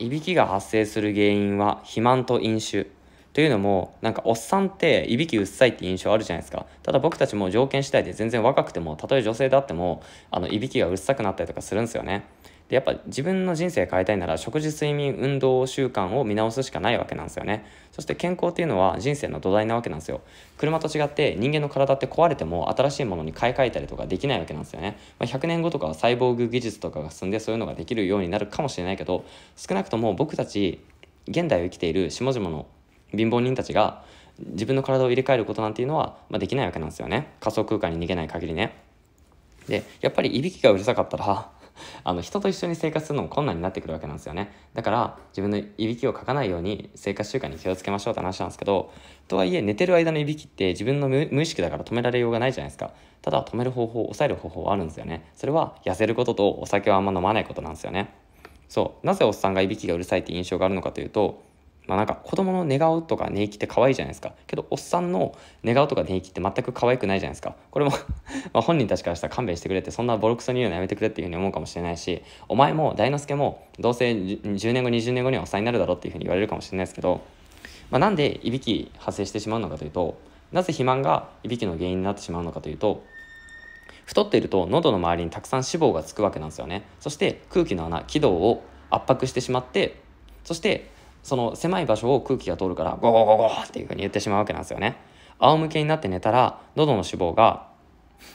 いびきが発生する原因は肥満と飲酒というのもなんかおっさんっていびきうっさいって印象あるじゃないですかただ僕たちも条件次第で全然若くてもたとえ女性であってもあのいびきがうっさくなったりとかするんですよねでやっぱ自分の人生変えたいなら食事睡眠運動習慣を見直すしかないわけなんですよねそして健康っていうのは人生の土台なわけなんですよ車と違って人間の体って壊れても新しいものに買い替えたりとかできないわけなんですよね、まあ、100年後とかはサイボーグ技術とかが進んでそういうのができるようになるかもしれないけど少なくとも僕たち現代を生きている下々の貧乏人たちが自分の体を入れ替えることなんていうのは、まあ、できないわけなんですよね仮想空間に逃げない限りねでやっぱりいびきがうるさかったらあの人と一緒に生活するのも困難になってくるわけなんですよねだから自分のいびきをかかないように生活習慣に気をつけましょうって話なんですけどとはいえ寝てる間のいびきって自分の無意識だから止められようがないじゃないですかただ止める方法抑える方法はあるんですよねそれは痩せることとお酒をあんま飲まないことなんですよねそうなぜおっさんがいびきがうるさいって印象があるのかというとまあ、なんか子供の寝顔とか寝息って可愛いじゃないですかけどおっさんの寝顔とか寝息って全く可愛くないじゃないですかこれも ま本人たちからしたら勘弁してくれってそんなボロクソに言うのやめてくれっていうふうに思うかもしれないしお前も大之助もどうせ10年後20年後にはおっさんになるだろうっていうふうに言われるかもしれないですけど、まあ、なんでいびき発生してしまうのかというとなぜ肥満がいびきの原因になってしまうのかというと太っていると喉の周りにたくさん脂肪がつくわけなんですよねそして空気の穴気道を圧迫してしまってそしてその狭い場所を空気が通るからゴゴゴゴっていうふうに言ってしまうわけなんですよね仰向けになって寝たら喉の脂肪が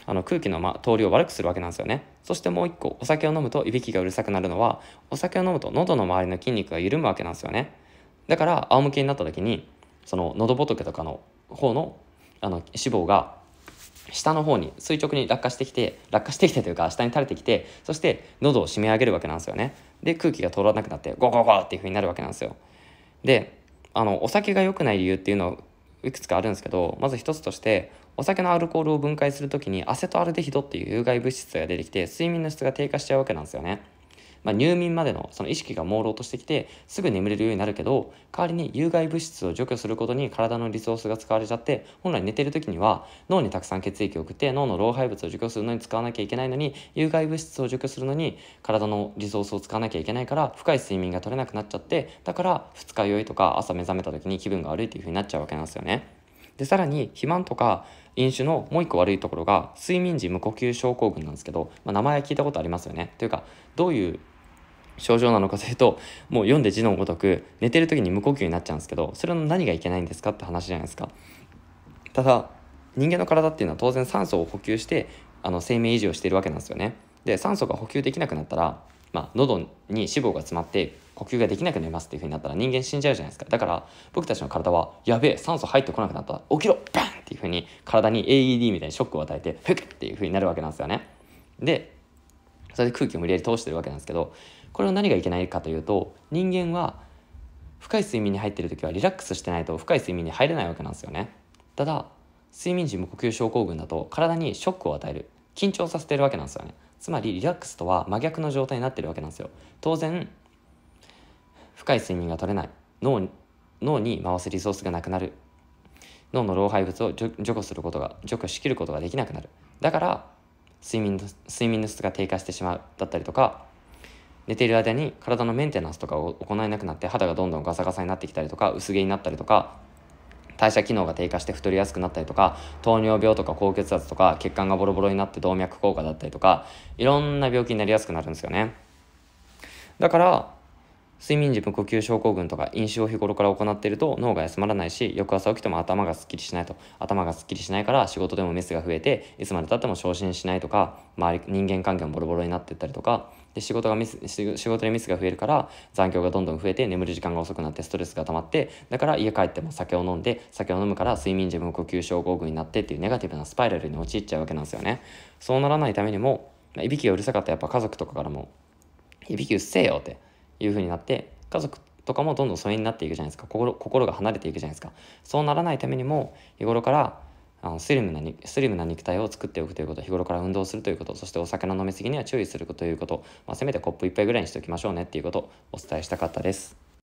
あの空気の、ま、通りを悪くするわけなんですよねそしてもう一個お酒を飲むといびきがうるさくなるのはお酒を飲むと喉の周りの筋肉が緩むわけなんですよねだから仰向けになった時にその喉仏とかの方のあの脂肪が下の方に垂直に落下してきて落下してきてというか下に垂れてきてそして喉を締め上げるわけなんですよねで空気が通らなくなってゴゴゴっていう風になるわけなんですよであのお酒が良くない理由っていうのはいくつかあるんですけどまず一つとしてお酒のアルコールを分解する時にアセトアルデヒドっていう有害物質が出てきて睡眠の質が低下しちゃうわけなんですよね。まあ、入眠までのその意識が朦朧としてきてすぐ眠れるようになるけど代わりに有害物質を除去することに体のリソースが使われちゃって本来寝てる時には脳にたくさん血液を送って脳の老廃物を除去するのに使わなきゃいけないのに有害物質を除去するのに体のリソースを使わなきゃいけないから深い睡眠が取れなくなっちゃってだから二日酔いとか朝目覚めた時に気分が悪いっていう風になっちゃうわけなんですよね。でさらに肥満とか飲酒のもう一個悪いところが睡眠時無呼吸症候群なんですけど、まあ、名前は聞いたことありますよねというかどういう症状なのかというともう読んで字のごとく寝てる時に無呼吸になっちゃうんですけどそれの何がいけないんですかって話じゃないですかただ人間の体っていうのは当然酸素を補給してあの生命維持をしているわけなんですよねで酸素が補給できなくなったら、まあ、喉に脂肪が詰まって呼吸ができなくなりますっていうふうになったら人間死んじゃうじゃないですかだから僕たちの体はやべえ酸素入ってこなくなったら起きろバンっていうふうに体に AED みたいにショックを与えてフッっていうふうになるわけなんですよねでそれで空気を無理やり通してるわけなんですけどこれは何がいけないかというと人間は深い睡眠に入っている時はリラックスしてないと深い睡眠に入れないわけなんですよねただ睡眠時無呼吸症候群だと体にショックを与える緊張させてるわけなんですよねつまりリラックスとは真逆の状態になってるわけなんですよ当然深い睡眠が取れない脳脳に回すリソースがなくなる脳の老廃物を除去することが除去しきることができなくなるだから睡眠睡眠の質が低下してしまうだったりとか寝ている間に体のメンテナンスとかを行えなくなって肌がどんどんガサガサになってきたりとか薄毛になったりとか代謝機能が低下して太りやすくなったりとか糖尿病とか高血圧とか血管がボロボロになって動脈硬化だったりとかいろんな病気になりやすくなるんですよねだから睡眠時無呼吸症候群とか飲酒を日頃から行っていると脳が休まらないし翌朝起きても頭がすっきりしないと頭がすっきりしないから仕事でもメスが増えていつまでたっても昇進しないとか周り人間関係もボロボロになっていったりとかで仕事がミス仕事でミスが増えるから残業がどんどん増えて眠る時間が遅くなってストレスが溜まってだから家帰っても酒を飲んで酒を飲むから睡眠時無呼吸症候群になってっていうネガティブなスパイラルに陥っちゃうわけなんですよねそうならないためにも、まあ、いびきがうるさかったらやっぱ家族とかからもいびきうっせえよっていう風になって家族とかもどんどん疎遠になっていくじゃないですか心心が離れていくじゃないですかそうならないためにも日頃からあのスリムなスリムな肉体を作っておくということ日頃から運動するということそしてお酒の飲み過ぎには注意するということ、まあ、せめてコップ1杯ぐらいにしておきましょうねっていうことをお伝えしたかったです。